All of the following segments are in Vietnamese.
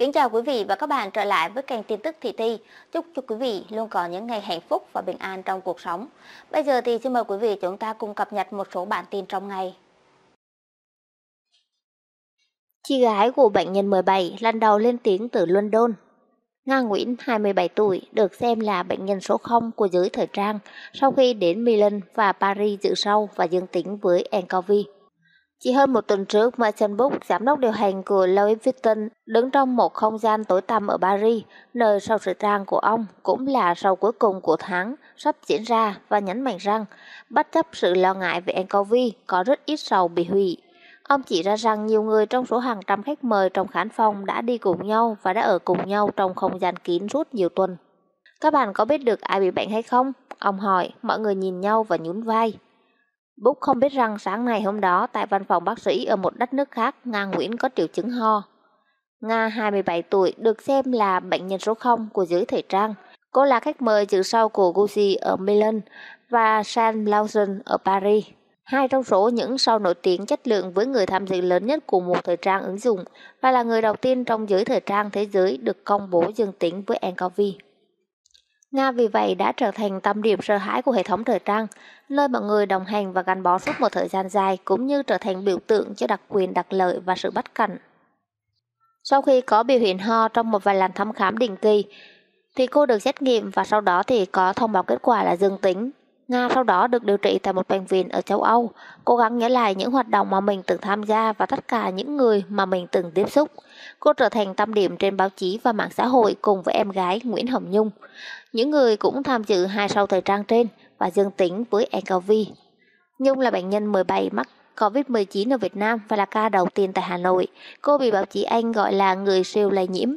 Kính chào quý vị và các bạn trở lại với kênh tin tức thị thi. Chúc cho quý vị luôn có những ngày hạnh phúc và bình an trong cuộc sống. Bây giờ thì xin mời quý vị chúng ta cùng cập nhật một số bản tin trong ngày. Chị gái của bệnh nhân 17 lần đầu lên tiếng từ London. Nga Nguyễn, 27 tuổi, được xem là bệnh nhân số 0 của giới thời trang sau khi đến Milan và Paris dự sâu và dương tính với nCoV. Chỉ hơn một tuần trước, Marcel Book, giám đốc điều hành của Louis Vuitton, đứng trong một không gian tối tăm ở Paris, nơi sau sự trang của ông cũng là sau cuối cùng của tháng sắp diễn ra và nhấn mạnh rằng, bất chấp sự lo ngại về ncov, có rất ít sầu bị hủy. Ông chỉ ra rằng nhiều người trong số hàng trăm khách mời trong khán phòng đã đi cùng nhau và đã ở cùng nhau trong không gian kín suốt nhiều tuần. Các bạn có biết được ai bị bệnh hay không? Ông hỏi, mọi người nhìn nhau và nhún vai. Búc không biết rằng sáng ngày hôm đó tại văn phòng bác sĩ ở một đất nước khác, Nga Nguyễn có triệu chứng ho. Nga 27 tuổi được xem là bệnh nhân số 0 của giới thời trang. Cô là khách mời dự sau của Gucci ở Milan và Saint Laurent ở Paris. Hai trong số những sao nổi tiếng chất lượng với người tham dự lớn nhất của một thời trang ứng dụng và là người đầu tiên trong giới thời trang thế giới được công bố dương tính với nCoV. Nga vì vậy đã trở thành tâm điểm sợ hãi của hệ thống thời trang, nơi mọi người đồng hành và gắn bó suốt một thời gian dài cũng như trở thành biểu tượng cho đặc quyền đặc lợi và sự bất cẩn. Sau khi có biểu hiện ho trong một vài lần thăm khám định kỳ, thì cô được xét nghiệm và sau đó thì có thông báo kết quả là dương tính. Nga sau đó được điều trị tại một bệnh viện ở châu Âu, cố gắng nhớ lại những hoạt động mà mình từng tham gia và tất cả những người mà mình từng tiếp xúc. Cô trở thành tâm điểm trên báo chí và mạng xã hội cùng với em gái Nguyễn Hồng Nhung. Những người cũng tham dự hai sau thời trang trên và dương tính với nCoV. Nhung là bệnh nhân 17 mắc COVID-19 ở Việt Nam và là ca đầu tiên tại Hà Nội. Cô bị báo chí Anh gọi là người siêu lây nhiễm.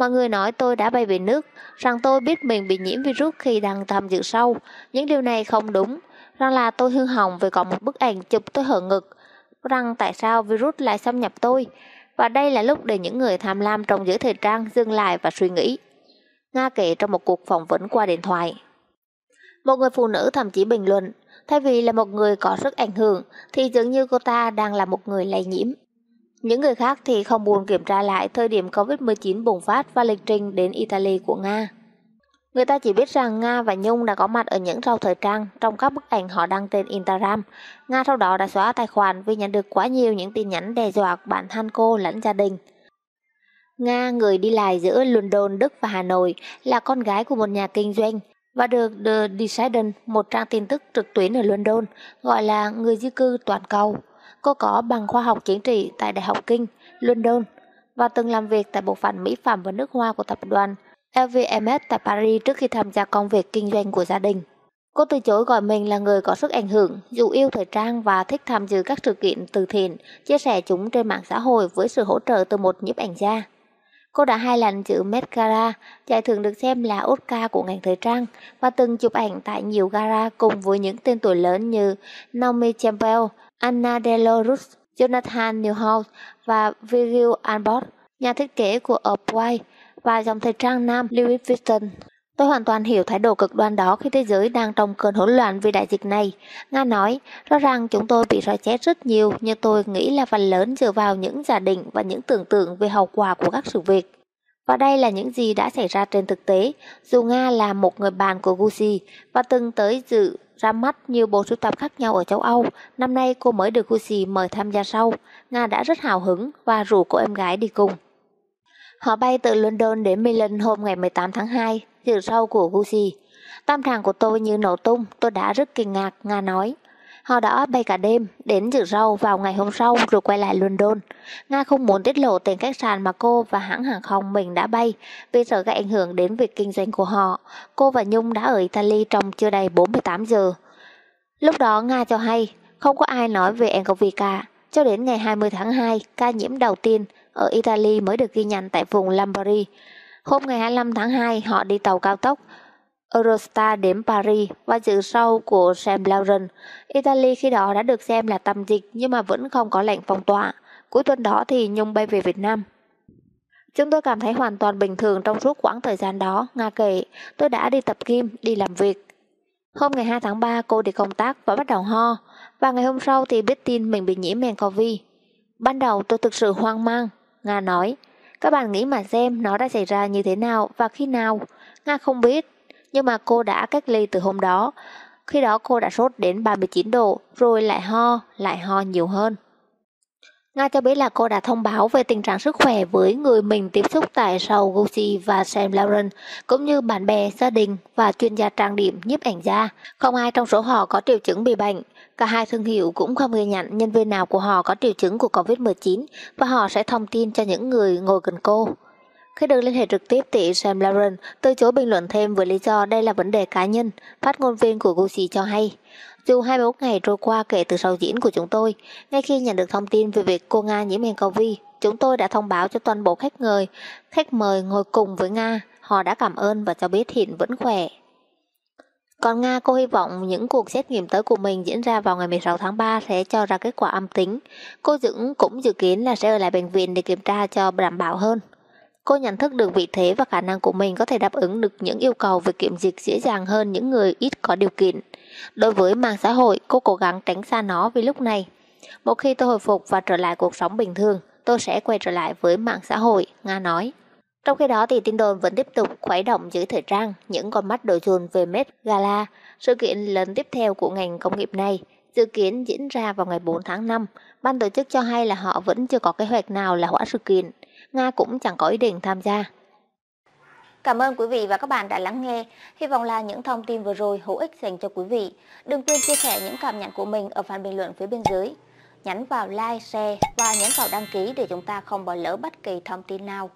Mọi người nói tôi đã bay về nước, rằng tôi biết mình bị nhiễm virus khi đang tham dự sâu. Những điều này không đúng, rằng là tôi hư hỏng vì có một bức ảnh chụp tôi hở ngực, rằng tại sao virus lại xâm nhập tôi. Và đây là lúc để những người tham lam trong giới thời trang dừng lại và suy nghĩ. Nga kể trong một cuộc phỏng vấn qua điện thoại. Một người phụ nữ thậm chí bình luận, thay vì là một người có sức ảnh hưởng thì dường như cô ta đang là một người lây nhiễm. Những người khác thì không buồn kiểm tra lại thời điểm COVID-19 bùng phát và lịch trình đến Italy của Nga. Người ta chỉ biết rằng Nga và Nhung đã có mặt ở những rau thời trang trong các bức ảnh họ đăng trên Instagram. Nga sau đó đã xóa tài khoản vì nhận được quá nhiều những tin nhắn đe dọa bản thân cô lẫn gia đình. Nga, người đi lại giữa London, Đức và Hà Nội, là con gái của một nhà kinh doanh và được The Decision, một trang tin tức trực tuyến ở London, gọi là người di cư toàn cầu, Cô có bằng khoa học chính trị tại Đại học Kinh, London và từng làm việc tại bộ phận mỹ phẩm và nước hoa của tập đoàn LVMH tại Paris trước khi tham gia công việc kinh doanh của gia đình. Cô từ chối gọi mình là người có sức ảnh hưởng, dù yêu thời trang và thích tham dự các sự kiện từ thiện, chia sẻ chúng trên mạng xã hội với sự hỗ trợ từ một nhiếp ảnh gia. Cô đã hai lần giữ Met Gala, giải thưởng được xem là Oscar của ngành thời trang, và từng chụp ảnh tại nhiều gara cùng với những tên tuổi lớn như Naomi Campbell, Anna Delorus, Jonathan Newhouse và Virgil Albert, nhà thiết kế của Upway và dòng thời trang nam Louis Vuitton. Tôi hoàn toàn hiểu thái độ cực đoan đó khi thế giới đang trong cơn hỗn loạn vì đại dịch này. Nga nói, rõ ràng chúng tôi bị roi chết rất nhiều, nhưng tôi nghĩ là phần lớn dựa vào những giả định và những tưởng tượng về hậu quả của các sự việc. Và đây là những gì đã xảy ra trên thực tế, dù Nga là một người bạn của Gucci và từng tới dự ra mắt nhiều bộ sưu tập khác nhau ở châu Âu. Năm nay cô mới được Gucci mời tham gia sau. Nga đã rất hào hứng và rủ cô em gái đi cùng. Họ bay từ London đến Milan hôm ngày 18 tháng 2, dự sau của Gucci. Tam trạng của tôi như nổ tung, tôi đã rất kinh ngạc, Nga nói. Họ đã bay cả đêm, đến dự rau vào ngày hôm sau rồi quay lại London. Nga không muốn tiết lộ tên khách sạn mà cô và hãng hàng không mình đã bay vì sợ gây ảnh hưởng đến việc kinh doanh của họ. Cô và Nhung đã ở Italy trong chưa đầy 48 giờ. Lúc đó Nga cho hay không có ai nói về ncov cả. Cho đến ngày 20 tháng 2, ca nhiễm đầu tiên ở Italy mới được ghi nhận tại vùng Lombardy. Hôm ngày 25 tháng 2, họ đi tàu cao tốc Eurostar đến Paris và dự sau của Sam Lauren. Italy khi đó đã được xem là tâm dịch nhưng mà vẫn không có lệnh phong tỏa. Cuối tuần đó thì Nhung bay về Việt Nam. Chúng tôi cảm thấy hoàn toàn bình thường trong suốt quãng thời gian đó, Nga kể. Tôi đã đi tập kim, đi làm việc. Hôm ngày 2 tháng 3 cô đi công tác và bắt đầu ho, và ngày hôm sau thì biết tin mình bị nhiễm COVID. Ban đầu tôi thực sự hoang mang, Nga nói. Các bạn nghĩ mà xem nó đã xảy ra như thế nào và khi nào. Nga không biết, nhưng mà cô đã cách ly từ hôm đó. Khi đó cô đã sốt đến 39 độ, rồi lại ho, lại ho nhiều hơn. Nga cho biết là cô đã thông báo về tình trạng sức khỏe với người mình tiếp xúc tại sau Gucci và Sam Lauren, cũng như bạn bè, gia đình và chuyên gia trang điểm nhiếp ảnh gia. Không ai trong số họ có triệu chứng bị bệnh. Cả hai thương hiệu cũng không ghi nhận nhân viên nào của họ có triệu chứng của COVID-19 và họ sẽ thông tin cho những người ngồi gần cô. Khi được liên hệ trực tiếp thì Sam Lauren từ chối bình luận thêm với lý do đây là vấn đề cá nhân, phát ngôn viên của Gucci cho hay. Dù 21 ngày trôi qua kể từ sau diễn của chúng tôi, ngay khi nhận được thông tin về việc cô Nga nhiễm nCoV, chúng tôi đã thông báo cho toàn bộ khách người, khách mời ngồi cùng với Nga, họ đã cảm ơn và cho biết hiện vẫn khỏe. Còn Nga cô hy vọng những cuộc xét nghiệm tới của mình diễn ra vào ngày 16 tháng 3 sẽ cho ra kết quả âm tính. Cô Dững cũng dự kiến là sẽ ở lại bệnh viện để kiểm tra cho đảm bảo hơn. Cô nhận thức được vị thế và khả năng của mình có thể đáp ứng được những yêu cầu về kiểm dịch dễ dàng hơn những người ít có điều kiện. Đối với mạng xã hội, cô cố gắng tránh xa nó vì lúc này. Một khi tôi hồi phục và trở lại cuộc sống bình thường, tôi sẽ quay trở lại với mạng xã hội, Nga nói. Trong khi đó thì tin đồn vẫn tiếp tục khuấy động dưới thời trang, những con mắt đổ dồn về Met Gala, sự kiện lớn tiếp theo của ngành công nghiệp này, dự kiến diễn ra vào ngày 4 tháng 5. Ban tổ chức cho hay là họ vẫn chưa có kế hoạch nào là hoãn sự kiện. Nga cũng chẳng có ý định tham gia. Cảm ơn quý vị và các bạn đã lắng nghe. Hy vọng là những thông tin vừa rồi hữu ích dành cho quý vị. Đừng quên chia sẻ những cảm nhận của mình ở phần bình luận phía bên dưới. Nhấn vào like, share và nhấn vào đăng ký để chúng ta không bỏ lỡ bất kỳ thông tin nào.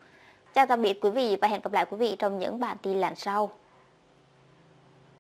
Chào tạm biệt quý vị và hẹn gặp lại quý vị trong những bản tin lần sau.